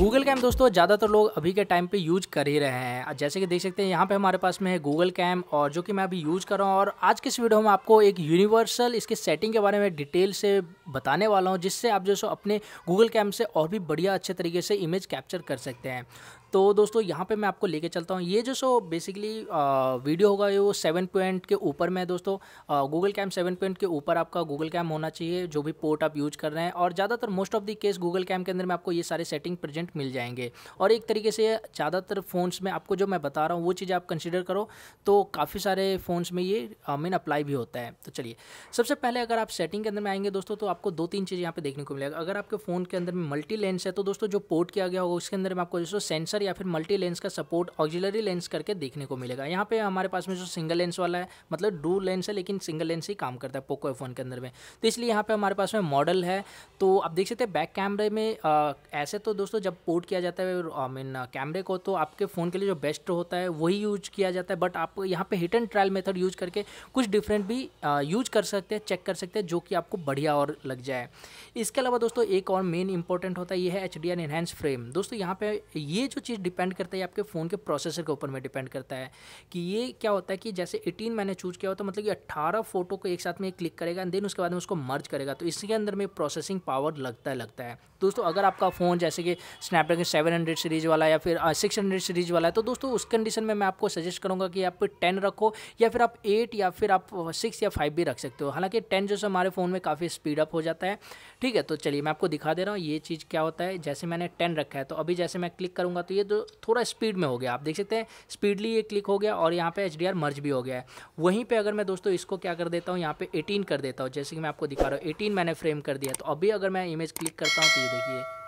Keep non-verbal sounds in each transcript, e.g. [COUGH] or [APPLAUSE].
Google cam दोस्तों ज़्यादातर लोग अभी के टाइम पे यूज कर ही रहे हैं जैसे कि देख सकते हैं यहाँ पे हमारे पास में है गूगल कैम और जो कि मैं अभी यूज कर रहा हूँ और आज के इस वीडियो में आपको एक यूनिवर्सल इसके सेटिंग के बारे में डिटेल से बताने वाला हूँ जिससे आप जो सो अपने गूगल कैम से और भी बढ़िया अच्छे तरीके से इमेज कैप्चर कर सकते हैं तो दोस्तों यहाँ पे मैं आपको लेके चलता हूँ ये जो सो बेसिकली वीडियो होगा ये वो सेवन पॉइंट के ऊपर में दोस्तों गूगल कैम सेवन पॉइंट के ऊपर आपका गूगल कैम होना चाहिए जो भी पोर्ट आप यूज कर रहे हैं और ज़्यादातर most of the case Google cam के अंदर में आपको ये सारे सेटिंग प्रेजेंट मिल जाएंगे और एक तरीके से ज़्यादातर फ़ोन्स में आपको जो मैं बता रहा हूँ वो चीज़ें आप कंसिडर करो तो काफ़ी सारे फ़ोन्स में ये मीन अप्लाई भी होता है तो चलिए सबसे पहले अगर आप सेटिंग के अंदर में आएंगे दोस्तों तो आपको दो तीन चीज़ यहाँ पर देखने को मिलेगा अगर आपके फ़ोन के अंदर में मल्टी लेंस है तो दोस्तों जो पोर्ट किया गया होगा उसके अंदर में आपको जो सेंसर अदर या फिर मल्टी लेंस का सपोर्ट ऑक्जिलरी लेंस करके देखने को मिलेगा यहाँ पे हमारे पास में जो सिंगल लेंस वाला है मतलब डू लेंस है लेकिन सिंगल लेंस ही काम करता है पोको एफ के अंदर में तो इसलिए यहाँ पे हमारे पास में मॉडल है तो आप देख सकते हैं बैक कैमरे में आ, ऐसे तो दोस्तों जब पोर्ट किया जाता है आई मीन कैमरे को तो आपके फ़ोन के लिए जो बेस्ट होता है वही यूज किया जाता है बट आप यहाँ पर hit and trial method use करके कुछ डिफरेंट भी यूज कर सकते हैं चेक कर सकते हैं जो कि आपको बढ़िया और लग जाए इसके अलावा दोस्तों एक और मेन इंपॉर्टेंट होता है ये है एच डी एनहेंस फ्रेम दोस्तों यहाँ पे ये जो चीज़ डिपेंड करता है आपके फ़ोन के प्रोसेसर के ऊपर में डिपेंड करता है कि ये क्या होता है कि जैसे एटीन मैंने चूज किया होता तो मतलब कि अट्ठारह फोटो को एक साथ में क्लिक करेगा एंड देन उसके बाद में उसको मर्ज करेगा तो इसके अंदर में प्रोसेसिंग पावर लगता है लगता है दोस्तों अगर आपका फ़ोन जैसे कि स्नैपड्रैगन सेवन हंड्रेड सीरीज़ वाला या फिर सिक्स हंड्रेड सीरीज़ वाला है तो दोस्तों उस कंडीशन में मैं आपको सजेस्ट करूँगा कि आप टेन रखो या फिर आप एट या फिर आप सिक्स या फाइव भी रख सकते हो हालांकि टेन जो है हमारे फ़ोन में काफ़ी स्पीड अप हो जाता है ठीक है तो चलिए मैं आपको दिखा दे रहा हूँ ये चीज़ क्या होता है जैसे मैंने टेन रखा है तो अभी जैसे मैं क्लिक करूँगा तो ये तो थोड़ा स्पीड में हो गया आप देख सकते हैं स्पीडली ये क्लिक हो गया और यहाँ पे एच मर्ज भी हो गया है वहीं पर अगर मैं दोस्तों इसको क्या कर देता हूँ यहाँ पर एटीन कर देता हूँ जैसे कि मैं आपको दिखा रहा हूँ एटीन मैंने फ्रेम कर दिया तो अभी अगर मैं इमेज क्लिक करता हूँ तो ये देखिए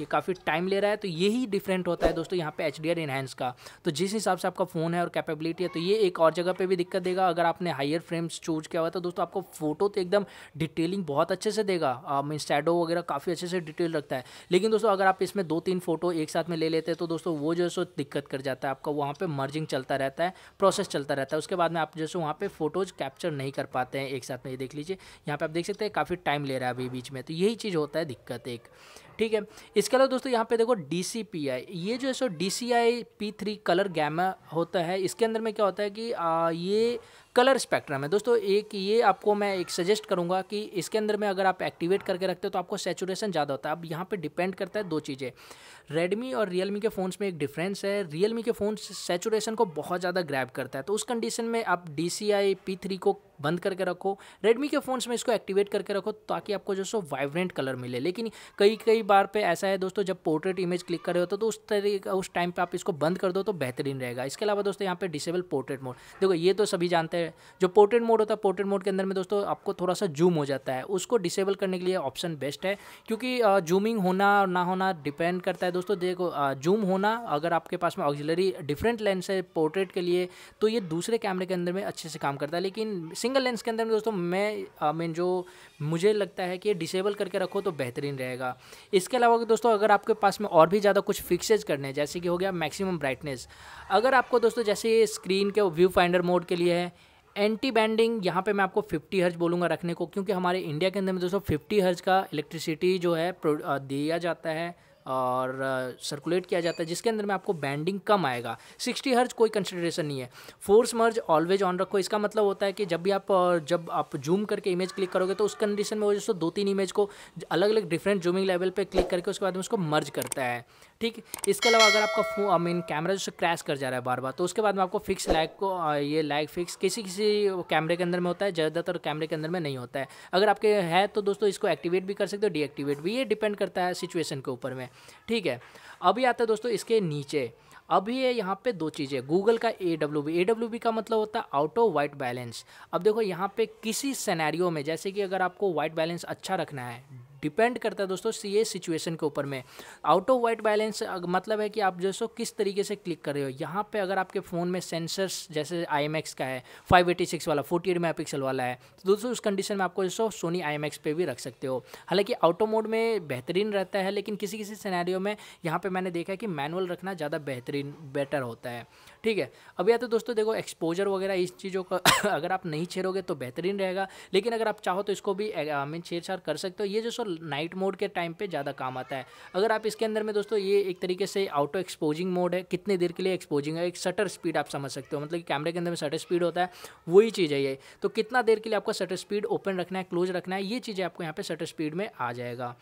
ये काफ़ी टाइम ले रहा है तो यही डिफरेंट होता है दोस्तों यहाँ पे एच डी का तो जिस हिसाब से आपका फ़ोन है और कैपेबिलिटी है तो ये एक और जगह पे भी दिक्कत देगा अगर आपने हायर फ्रेम्स चूज किया हुआ तो दोस्तों आपको फोटो तो एकदम डिटेलिंग बहुत अच्छे से देगा मीन शेडो वगैरह काफ़ी अच्छे से डिटेल रखता है लेकिन दोस्तों अगर आप इसमें दो तीन फोटो एक साथ में ले लेते हैं तो दोस्तों वो जो है सो दिक्कत कर जाता है आपका वहाँ पर मर्जिंग चलता रहता है प्रोसेस चलता रहता है उसके बाद में आप जैसे वहाँ पर फोटोज़ कैप्चर नहीं कर पाते हैं एक साथ में ये देख लीजिए यहाँ पर आप देख सकते हैं काफ़ी टाइम ले रहा है अभी बीच में तो यही चीज़ होता है दिक्कत एक ठीक है इसके अलावा दोस्तों यहाँ पे देखो डी ये जो है so D C colour gamma होता है इसके अंदर में क्या होता है कि आ, ये कलर स्पेक्ट्रम है दोस्तों एक ये आपको मैं एक सजेस्ट करूँगा कि इसके अंदर में अगर आप एक्टिवेट करके रखते हो तो आपको सेचुरेशन ज़्यादा होता है अब यहाँ पे डिपेंड करता है दो चीज़ें रेडमी और रियलमी के फ़ोन्स में एक डिफरेंस है रियलमी के फ़ोन सेचुरेशन को बहुत ज़्यादा ग्रैब करता है तो उस कंडीशन में आप D C I P three को बंद करके रखो रेडमी के फ़ोन्स में इसको एक्टिवेट करके रखो ताकि आपको जो सो वाइब्रेंट कलर मिले लेकिन कई कई बार पे ऐसा है दोस्तों जब पोर्ट्रेट इमेज क्लिक कर रहे हो तो उस तरीके उस टाइम पर आप इसको बंद कर दो तो बेहतरीन रहेगा इसके अलावा दोस्तों यहाँ पर डिसेबल पोर्ट्रेट मोड देखो ये तो सभी जानते हैं जो पोर्ट्रेट मोड होता है पोर्ट्रेट मोड के अंदर में दोस्तों आपको थोड़ा सा जूम हो जाता है उसको डिसेबल करने के लिए ऑप्शन बेस्ट है क्योंकि जूमिंग होना और ना होना डिपेंड करता है दोस्तों देखो जूम होना अगर आपके पास में ऑक्जिलरी डिफरेंट लेंस है पोर्ट्रेट के लिए तो ये दूसरे कैमरे के अंदर में अच्छे से काम करता है लेकिन सिंगल लेंस के अंदर में दोस्तों मैं मीन जो मुझे लगता है कि ये डिसेबल करके रखो तो बेहतरीन रहेगा इसके अलावा दोस्तों अगर आपके पास में और भी ज़्यादा कुछ फिक्सेज करने हैं जैसे कि हो गया मैक्सिमम ब्राइटनेस अगर आपको दोस्तों जैसे स्क्रीन के व्यू फाइंडर मोड के लिए है एंटी बैंडिंग यहाँ पे मैं आपको 50 हर्ज बोलूँगा रखने को क्योंकि हमारे इंडिया के अंदर में दोस्तों 50 हर्ज का इलेक्ट्रिसिटी जो है दिया जाता है और सर्कुलेट किया जाता है जिसके अंदर में आपको बैंडिंग कम आएगा 60 हर्ज कोई कंसिडरेशन नहीं है फोर्स मर्ज ऑलवेज ऑन रखो इसका मतलब होता है कि जब भी आप जब आप जूम करके इमेज क्लिक करोगे तो उस कंडीशन में वो दोस्तों दो तीन इमेज को अलग अलग डिफरेंट जूमिंग लेवल पर क्लिक करके उसके बाद में उसको मर्ज करता है ठीक इसके अलावा अगर आपका फोन आई मीन कैमरा जो क्रैश कर जा रहा है बार बार तो उसके बाद में आपको फिक्स लैग को ये लैग फिक्स किसी किसी कैमरे के अंदर में होता है ज़्यादातर कैमरे के अंदर में नहीं होता है अगर आपके है तो दोस्तों इसको एक्टिवेट भी कर सकते हो डीएक्टिवेट भी ये डिपेंड करता है सिचुएशन के ऊपर में ठीक है अभी आता है दोस्तों इसके नीचे अभी ये यहाँ पे दो चीज़ें गूगल का A W B A W B का मतलब होता है ऑफ वाइट बैलेंस अब देखो यहाँ पे किसी सेनेरियो में जैसे कि अगर आपको वाइट बैलेंस अच्छा रखना है डिपेंड करता है दोस्तों ये सिचुएशन के ऊपर में आउट ऑफ वाइट बैलेंस मतलब है कि आप जो सो किस तरीके से क्लिक कर रहे हो यहाँ पे अगर आपके फ़ोन में सेंसर्स जैसे आई का है फाइव एटी सिक्स वाला फोर्टी एट मेगा पिक्सल वाला है तो दोस्तों उस कंडीशन में आपको सो सोनी आई एम पे भी रख सकते हो हालांकि ऑटो मोड में बेहतरीन रहता है लेकिन किसी किसी सिनेरियो में यहाँ पर मैंने देखा है कि मैनुअल रखना ज़्यादा बेहतरीन बेटर होता है ठीक है अब या तो दोस्तों देखो एक्सपोजर वगैरह इस चीज़ों का [COUGHS] अगर आप नहीं छेड़ोगे तो बेहतरीन रहेगा लेकिन अगर आप चाहो तो इसको भी मीन छेड़छाड़ कर सकते हो ये जो सो नाइट मोड के टाइम पे ज़्यादा काम आता है अगर आप इसके अंदर में दोस्तों ये एक तरीके से आउटो एक्सपोजिंग मोड है कितने देर के लिए एक्सपोजिंग है एक सटर स्पीड आप समझ सकते हो मतलब कि कैमरे के अंदर में सटर स्पीड होता है वही चीज़ है ये तो कितना देर के लिए आपका सटर स्पीड ओपन रखना है क्लोज रखना है ये चीज़ें आपको यहाँ पर सटर स्पीड में आ जाएगा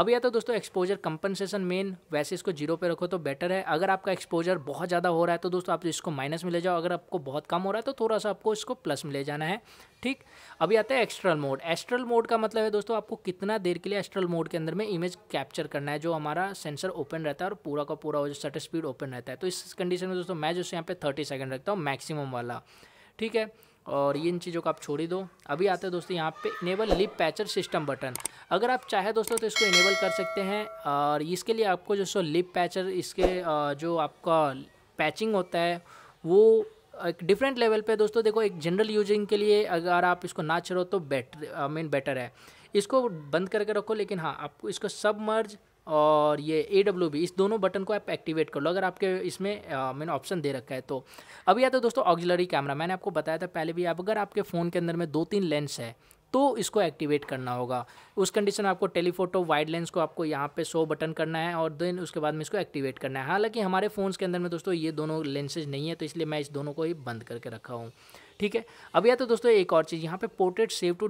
अब या तो दोस्तों एक्सपोजर कंपनसेशन मेन वैसे इसको जीरो पे रखो तो बेटर है अगर आपका एक्सपोजर बहुत ज़्यादा हो रहा है तो दोस्तों आप इसको माइनस में ले जाओ अगर आपको बहुत कम हो रहा है तो थोड़ा सा आपको इसको प्लस में ले जाना है ठीक अभी आता है एक्स्ट्रल मोड एस्ट्रल मोड का मतलब है दोस्तों आपको कितना देर के लिए एस्ट्रल मोड के अंदर में इमेज कैप्चर करना है जो हमारा सेंसर ओपन रहता है और पूरा का पूरा जो शटर स्पीड ओपन रहता है तो इस कंडीशन में दोस्तों मैं जो यहाँ पे थर्टी सेकेंड रखता हूँ मैक्सिमम वाला ठीक है और इन चीज़ों को आप छोड़ ही दो अभी आते हैं दोस्तों यहाँ पे enable lip patcher system button अगर आप चाहे दोस्तों तो इसको इनेबल कर सकते हैं और इसके लिए आपको जो सो लिप पैचर इसके जो आपका पैचिंग होता है वो एक डिफरेंट लेवल पे दोस्तों देखो एक जनरल यूजिंग के लिए अगर आप इसको ना चलो तो बेटर आई मीन बेटर है इसको बंद करके रखो लेकिन हाँ आपको इसको सब मर्ज और ये ए डब्ल्यू बी इस दोनों बटन को आप एक्टिवेट कर लो अगर आपके इसमें मैंने ऑप्शन दे रखा है तो अभी या तो दोस्तों ऑक्जिलरी कैमरा मैंने आपको बताया था पहले भी आप अगर आपके फ़ोन के अंदर में दो तीन लेंस है तो इसको एक्टिवेट करना होगा उस कंडीशन आपको टेलीफोटो वाइड लेंस को आपको यहाँ पे शो बटन करना है और देन उसके बाद में इसको एक्टिवेट करना है हालांकि हमारे फ़ोन्स के अंदर में दोस्तों ये दोनों लेंसेज नहीं है तो इसलिए मैं इस दोनों को ही बंद करके रखा हूँ ठीक है अब या तो दोस्तों एक और चीज़ यहाँ पे portrait save to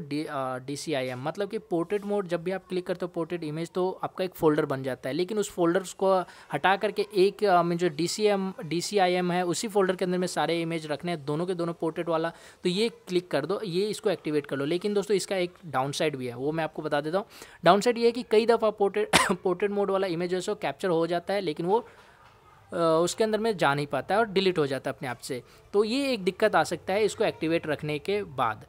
D C I M मतलब कि पोर्ट्रेट मोड जब भी आप क्लिक करते हो पोर्ट्रेट इमेज तो आपका एक फ़ोल्डर बन जाता है लेकिन उस फोल्डर को हटा करके एक में जो D C M D C I M है उसी फोल्डर के अंदर में सारे इमेज रखने हैं दोनों के दोनों पोर्ट्रेट वाला तो ये क्लिक कर दो ये इसको एक्टिवेट कर लो लेकिन दोस्तों इसका एक डाउन साइड भी है वो मैं आपको बता देता हूँ डाउन साइड ये है कि कई दफ़ा पोर्ट्रेट पोर्ट्रेट मोड वाला इमेज जो है कैप्चर हो जाता है लेकिन वो उसके अंदर में जा नहीं पाता है और डिलीट हो जाता है अपने आप से तो ये एक दिक्कत आ सकता है इसको एक्टिवेट रखने के बाद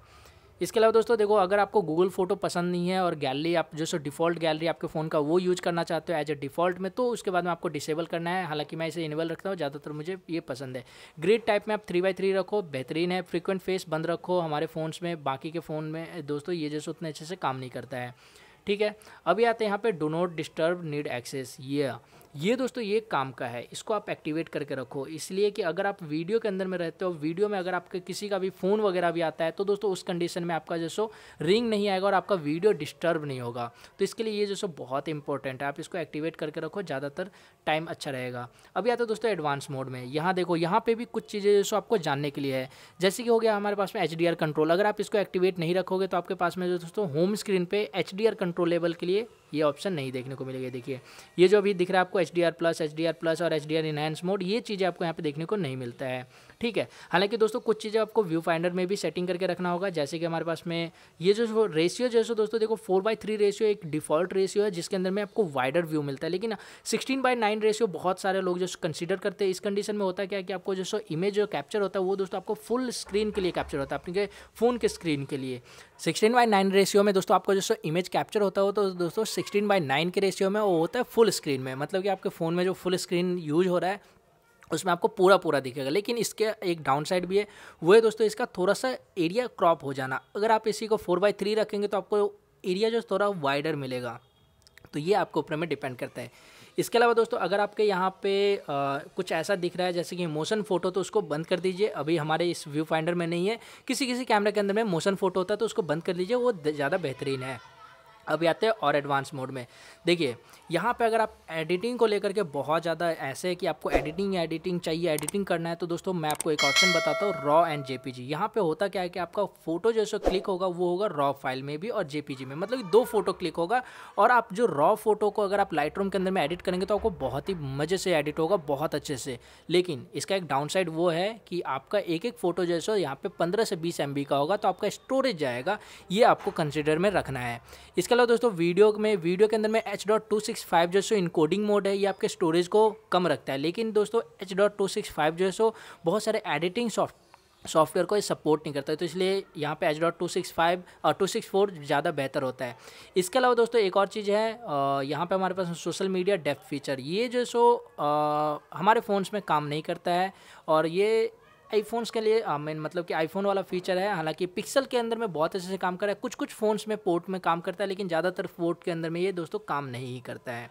इसके अलावा दोस्तों देखो अगर आपको गूगल फोटो पसंद नहीं है और गैलरी आप जो सो डिफ़ॉल्ट गैलरी आपके फ़ोन का वो यूज़ करना चाहते हो एज ए डिफ़ॉल्ट में तो उसके बाद में आपको डिसेबल करना है हालांकि मैं इसे इनेबल रखता हूँ ज़्यादातर मुझे ये पसंद है ग्रिड टाइप में आप थ्री बाई थ्री रखो बेहतरीन है फ्रिक्वेंट फेस बंद रखो हमारे फ़ोनस में बाकी के फ़ोन में दोस्तों ये जैसे उतने अच्छे से काम नहीं करता है ठीक है अभी आते हैं यहाँ पर do not disturb need access ये ये दोस्तों ये काम का है इसको आप एक्टिवेट करके रखो इसलिए कि अगर आप वीडियो के अंदर में रहते हो वीडियो में अगर आपके किसी का भी फ़ोन वगैरह भी आता है तो दोस्तों उस कंडीशन में आपका जैसो रिंग नहीं आएगा और आपका वीडियो डिस्टर्ब नहीं होगा तो इसके लिए ये जैसो बहुत इंपॉर्टेंट है आप इसको एक्टिवेट करके रखो ज़्यादातर टाइम अच्छा रहेगा अभी आता है दोस्तों एडवांस मोड में यहाँ देखो यहाँ पर भी कुछ चीज़ें जैसो आपको जानने के लिए है जैसे कि हो गया हमारे पास में एच कंट्रोल अगर आप इसको एक्टिवेट नहीं रखोगे तो आपके पास में जो दोस्तों होम स्क्रीन पर एच कंट्रोलेबल के लिए ये ऑप्शन नहीं देखने को मिलेगा देखिए ये जो अभी दिख रहा है आपको H D R plus H D R plus और H D R enhance mode ये चीज़ें आपको यहाँ पे देखने को नहीं मिलता है ठीक है हालांकि दोस्तों कुछ चीज़ें आपको व्यू फाइंडर में भी सेटिंग करके रखना होगा जैसे कि हमारे पास में ये जो रेशियो जैसे दोस्तों देखो फोर बाई थ्री रेशियो एक डिफॉल्ट रेशियो है जिसके अंदर में आपको वाइडर व्यू मिलता है लेकिन सिक्सटीन बाई नाइन रेशियो बहुत सारे लोग जो कंसिडर करते हैं इस कंडीशन में होता है क्या कि आपको जो इमेज जो कैप्चर होता है वो दोस्तों आपको फुल स्क्रीन के लिए कैप्चर होता है अपने फ़ोन के स्क्रीन के लिए सिक्सटीन बाई नाइन रेशियो में दोस्तों आपको जो इमेज कैप्चर होता हो तो दोस्तों सिक्सटीन बाई नाइन के रेशियो में वो होता है फुल स्क्रीन में मतलब कि आपके फ़ोन में जो फुल स्क्रीन यूज हो रहा है उसमें आपको पूरा पूरा दिखेगा लेकिन इसके एक डाउन साइड भी है वो है दोस्तों इसका थोड़ा सा एरिया क्रॉप हो जाना अगर आप इसी को फोर बाई थ्री रखेंगे तो आपको एरिया जो थोड़ा वाइडर मिलेगा तो ये आपके ऊपर में डिपेंड करता है इसके अलावा दोस्तों अगर आपके यहाँ पे आ, कुछ ऐसा दिख रहा है जैसे कि मोशन फोटो तो उसको बंद कर दीजिए अभी हमारे इस व्यू फाइंडर में नहीं है किसी किसी कैमरे के अंदर में मोशन फोटो होता है तो उसको बंद कर दीजिए वो ज़्यादा बेहतरीन है अब आते हैं और एडवांस मोड में देखिए यहाँ पे अगर आप एडिटिंग को लेकर के बहुत ज़्यादा ऐसे है कि आपको एडिटिंग एडिटिंग चाहिए एडिटिंग करना है तो दोस्तों मैं आपको एक ऑप्शन बताता हूँ रॉ एंड जेपीजी यहाँ पे होता क्या है कि आपका फोटो जैसे क्लिक होगा वो होगा रॉ फाइल में भी और जेपीजी में मतलब दो फोटो क्लिक होगा और आप जो रॉ फोटो को अगर आप लाइट के अंदर में एडिट करेंगे तो आपको बहुत ही मज़े से एडिट होगा बहुत अच्छे से लेकिन इसका एक डाउन साइड वो है कि आपका एक एक फ़ोटो जैसे यहाँ पर पंद्रह से बीस एम का होगा तो आपका स्टोरेज जाएगा ये आपको कंसिडर में रखना है इसका इसके अलावा दोस्तों वीडियो में वीडियो के अंदर में H dot two six five जो सो इनकोडिंग मोड है ये आपके स्टोरेज को कम रखता है लेकिन दोस्तों H dot two six five जो है सो बहुत सारे एडिटिंग सॉफ्ट सॉफ्टवेयर को ये सपोर्ट नहीं करता है तो इसलिए यहाँ पे H dot two six five और टू सिक्स फोर ज़्यादा बेहतर होता है इसके अलावा दोस्तों एक और चीज़ है यहाँ पे हमारे पास सोशल मीडिया डेप्थ फीचर ये जो सो हमारे फ़ोन्स में काम नहीं करता है और ये आईफोन्स के लिए मेन मतलब कि आईफोन वाला फीचर है हालांकि पिक्सल के अंदर में बहुत अच्छे से काम कर रहा है कुछ कुछ फ़ोन्स में पोर्ट में काम करता है लेकिन ज़्यादातर पोर्ट के अंदर में ये दोस्तों काम नहीं करता है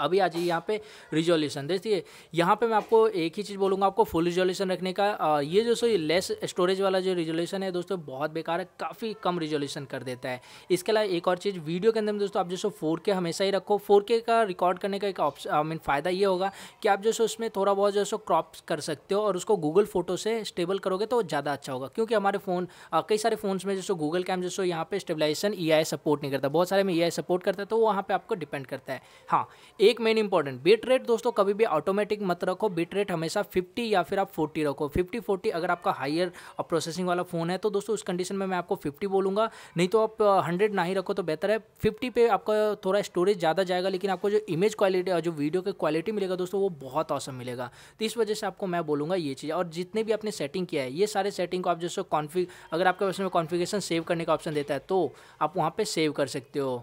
अभी आ जाइए यहाँ पे रिजोल्यूशन देखिए यहाँ पे मैं आपको एक ही चीज़ बोलूँगा आपको फुल रिजोल्यूशन रखने का आ, ये जो सो लेस स्टोरेज वाला जो रिजोल्यूशन है दोस्तों बहुत बेकार है काफ़ी कम रिजोल्यूशन कर देता है इसके अलावा एक और चीज़ वीडियो के अंदर दोस्तों आप जो सो फोर हमेशा ही रखो फोर का रिकॉर्ड करने का एक ऑप्शन आई मीन फ़ायदा ये होगा कि आप जो सो उसमें थोड़ा बहुत जो सो क्रॉप कर सकते हो और उसको गूगल फोटो से स्टेबल करोगे तो ज़्यादा अच्छा होगा क्योंकि हमारे फ़ोन कई सारे फ़ोन्स में जैसे गूगल कैम जैसे यहाँ पे स्टेबलाइजेशन ई सपोर्ट नहीं करता बहुत सारे में ई e सपोर्ट करता है तो वहाँ पर आपको डिपेंड करता है हाँ एक मेन इंपॉर्टेंट बीट रेट दोस्तों कभी भी ऑटोमेटिक मत रखो बीट रेट हमेशा 50 या फिर आप 40 रखो 50 40 अगर आपका हाइयर प्रोसेसिंग वाला फ़ोन है तो दोस्तों उस कंडीशन में मैं आपको 50 बोलूँगा नहीं तो आप 100 ना ही रखो तो बेहतर है 50 पे आपका थोड़ा स्टोरेज ज़्यादा जाएगा लेकिन आपको जो इमेज क्वालिटी और जो वीडियो की क्वालिटी मिलेगा दोस्तों वो बहुत औसम मिलेगा तो इस वजह से आपको मैं बोलूँगा ये चीज़ और जितने भी आपने सेटिंग किया है ये सारे सेटिंग को आप जैसे कॉन्फिग अगर आपके पास में कॉन्फिगेशन सेव करने का ऑप्शन देता है तो आप वहाँ पर सेव कर सकते हो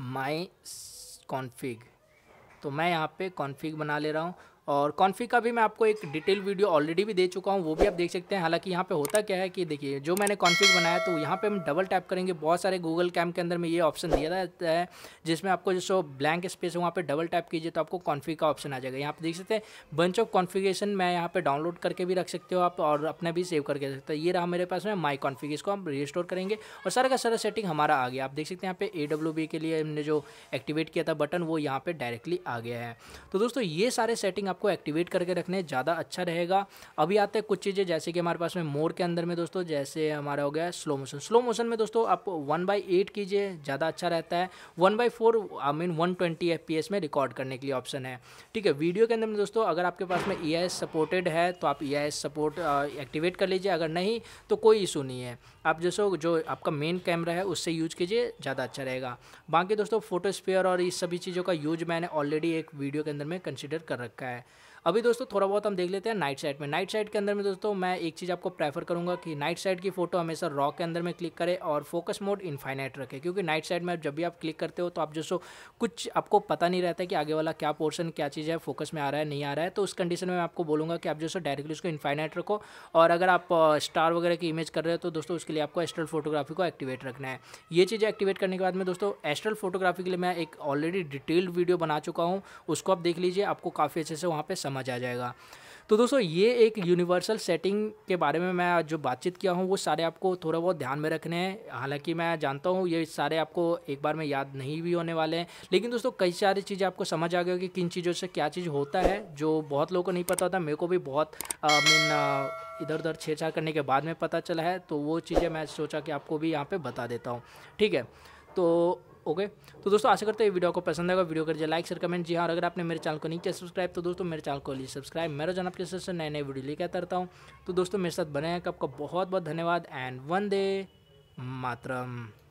माई कॉन्फिग तो मैं यहाँ पे कॉन्फ़िग बना ले रहा हूँ और कॉन्फ़ी का भी मैं आपको एक डिटेल वीडियो ऑलरेडी भी दे चुका हूँ वो भी आप देख सकते हैं हालांकि यहाँ पे होता क्या है कि देखिए जो मैंने कॉन्फ़िग बनाया तो यहाँ पे हम डबल टैप करेंगे बहुत सारे गूगल कैम के अंदर में ये ऑप्शन दिया जाता है जिसमें आपको सो ब्लैंक स्पेस है वहाँ पर डबल टैप कीजिए तो आपको कॉन्फ़ी का ऑप्शन आ जाएगा यहाँ पर देख सकते हैं बंच ऑफ कॉन्फ़िगेशन मैं यहाँ पर डाउनलोड करके भी रख सकते हो आप और अपने भी सेव करके रख सकते हैं ये रहा मेरे पास में माई कॉन्फ़िग इसको हम रिस्टोर करेंगे और सारा का सारा सेटिंग हमारा आ गया आप देख सकते हैं यहाँ पे ए के लिए हमने जो एक्टिवेट किया था बटन वो यहाँ पर डायरेक्टली आ गया है तो दोस्तों ये सारे सेटिंग आपको एक्टिवेट करके रखने ज़्यादा अच्छा रहेगा अभी आते हैं कुछ चीज़ें जैसे कि हमारे पास में मोर के अंदर में दोस्तों जैसे हमारा हो गया स्लो मोशन स्लो मोशन में दोस्तों आप वन बाई एट कीजिए ज़्यादा अच्छा रहता है one by four I mean one twenty F P S में रिकॉर्ड करने के लिए ऑप्शन है ठीक है वीडियो के अंदर में दोस्तों अगर आपके पास में ई आई एस सपोर्टेड है तो आप E I S support activate कर लीजिए अगर नहीं तो कोई इशू नहीं है आप जैसो जो आपका मेन कैमरा है उससे यूज कीजिए ज़्यादा अच्छा रहेगा बाकी दोस्तों फोटो स्पेयर और इस सभी चीज़ों का यूज मैंने ऑलरेडी एक वीडियो के अंदर में कंसिडर कर रखा है अभी दोस्तों थोड़ा बहुत हम देख लेते हैं नाइट साइड में नाइट साइड के अंदर में दोस्तों मैं एक चीज़ आपको प्रेफर करूँगा कि नाइट साइड की फोटो हमेशा रॉ के अंदर में क्लिक करें और फोकस मोड इनफाइनाइट रखें क्योंकि नाइट साइड में जब भी आप क्लिक करते हो तो आप सो कुछ आपको पता नहीं रहता है कि आगे वाला क्या पोर्सन क्या चीज़ है फोकस में आ रहा है नहीं आ रहा है तो उस कंडीशन में मैं आपको बोलूँगा कि आप जो डायरेक्टली उसको इनफाइनाइट रखो और अगर आप स्टार वगैरह की इमेज कर रहे हो तो दोस्तों उसके लिए आपको एस्ट्रल फोटोग्राफी को एक्टिवेट रखना है ये चीज़ें एक्टिवेट करने के बाद में दोस्तों एस्ट्रल फोटोग्राफी के लिए मैं एक ऑलरेडी डिटेल्ड वीडियो बना चुका हूँ उसको आप देख लीजिए आपको काफ़ी अच्छे से वहाँ पर समझ आ जाएगा तो दोस्तों ये एक यूनिवर्सल सेटिंग के बारे में मैं जो बातचीत किया हूँ वो सारे आपको थोड़ा बहुत ध्यान में रखने हैं हालांकि मैं जानता हूँ ये सारे आपको एक बार में याद नहीं भी होने वाले हैं लेकिन दोस्तों कई सारी चीज़ें आपको समझ आ गई कि किन चीज़ों से क्या चीज़ होता है जो बहुत लोगों को नहीं पता होता मेरे को भी बहुत आई मीन इधर उधर छेड़छाड़ करने के बाद में पता चला है तो वो चीज़ें मैं सोचा कि आपको भी यहाँ पर बता देता हूँ ठीक है तो ओके तो दोस्तों आशा करते हैं वीडियो को पसंद आएगा वीडियो कर लाइक सर कमेंट जी हाँ और अगर आपने मेरे चैनल को नहीं किया सब्सक्राइब तो दोस्तों मेरे चैनल को लीजिए सब्सक्राइब मेरे जन आपके से नए नए वीडियो लेकर आता रहता हूँ तो दोस्तों मेरे साथ बने हैं आपका बहुत बहुत धन्यवाद एंड वन दे मातरम